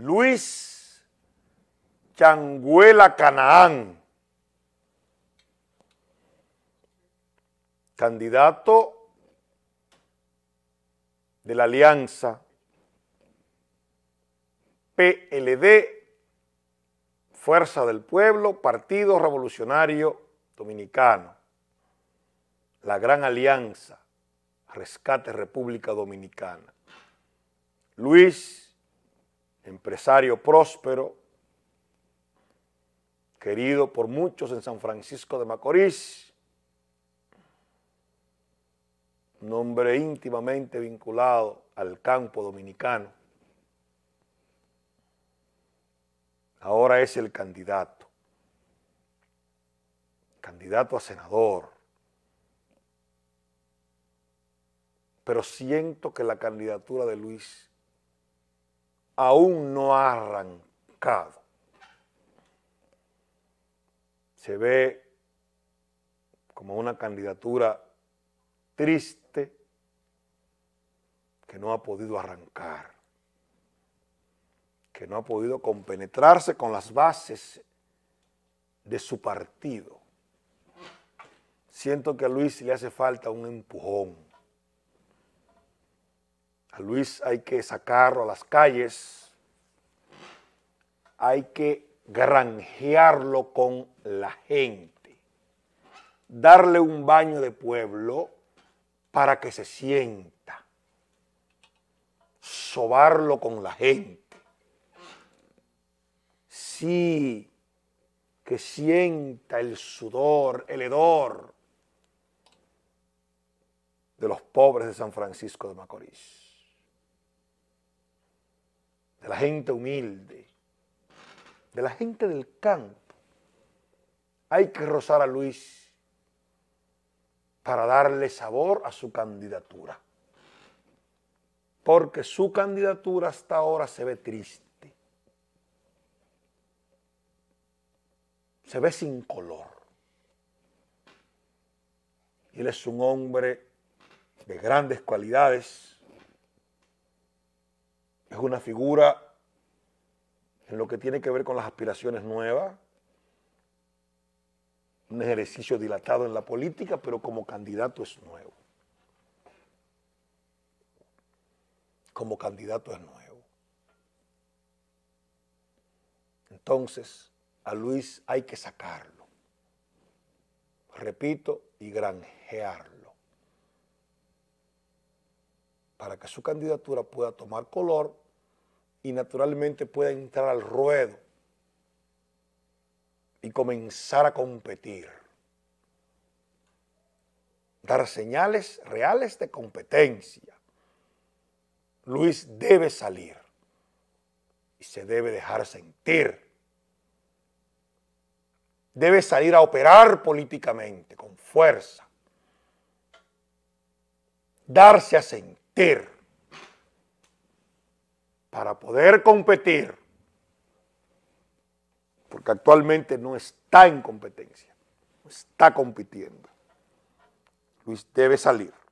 Luis Changuela Canaán, candidato de la alianza PLD, Fuerza del Pueblo, Partido Revolucionario Dominicano, la Gran Alianza, Rescate República Dominicana. Luis empresario próspero, querido por muchos en San Francisco de Macorís, nombre íntimamente vinculado al campo dominicano, ahora es el candidato, candidato a senador. Pero siento que la candidatura de Luis aún no ha arrancado. Se ve como una candidatura triste que no ha podido arrancar, que no ha podido compenetrarse con las bases de su partido. Siento que a Luis le hace falta un empujón Luis hay que sacarlo a las calles, hay que granjearlo con la gente, darle un baño de pueblo para que se sienta, sobarlo con la gente. Sí, que sienta el sudor, el hedor de los pobres de San Francisco de Macorís de la gente humilde, de la gente del campo. Hay que rozar a Luis para darle sabor a su candidatura, porque su candidatura hasta ahora se ve triste. se ve sin color. Él es un hombre de grandes cualidades, es una figura en lo que tiene que ver con las aspiraciones nuevas, un ejercicio dilatado en la política, pero como candidato es nuevo. Como candidato es nuevo. Entonces, a Luis hay que sacarlo, repito, y granjearlo para que su candidatura pueda tomar color y naturalmente pueda entrar al ruedo y comenzar a competir. Dar señales reales de competencia. Luis debe salir y se debe dejar sentir. Debe salir a operar políticamente con fuerza. Darse a sentir para poder competir. Porque actualmente no está en competencia. No está compitiendo. Luis debe salir.